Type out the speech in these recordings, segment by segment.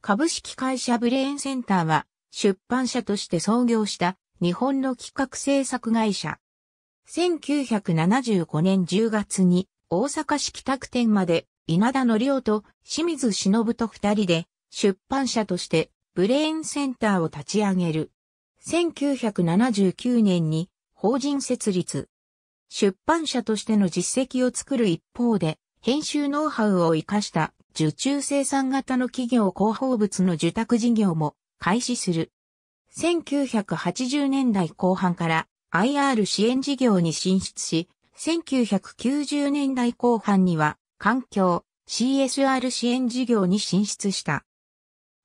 株式会社ブレーンセンターは出版社として創業した日本の企画制作会社。1975年10月に大阪市北区店まで稲田の亮と清水忍と二人で出版社としてブレーンセンターを立ち上げる。1979年に法人設立。出版社としての実績を作る一方で編集ノウハウを活かした受注生産型の企業広報物の受託事業も開始する。1980年代後半から IR 支援事業に進出し、1990年代後半には環境 CSR 支援事業に進出した。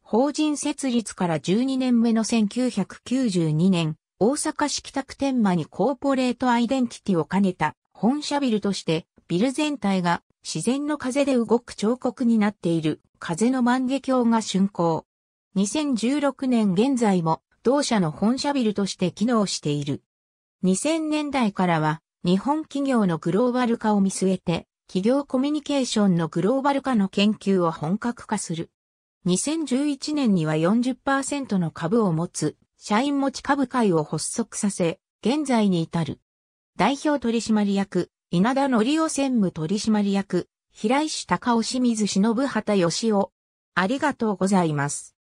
法人設立から12年目の1992年、大阪市北区天満にコーポレートアイデンティティを兼ねた本社ビルとして、ビル全体が自然の風で動く彫刻になっている風の万華鏡が竣工。2016年現在も同社の本社ビルとして機能している。2000年代からは日本企業のグローバル化を見据えて企業コミュニケーションのグローバル化の研究を本格化する。2011年には40%の株を持つ社員持ち株会を発足させ、現在に至る。代表取締役、稲田則夫専務取締役、平石隆雄清水忍畑義夫。ありがとうございます。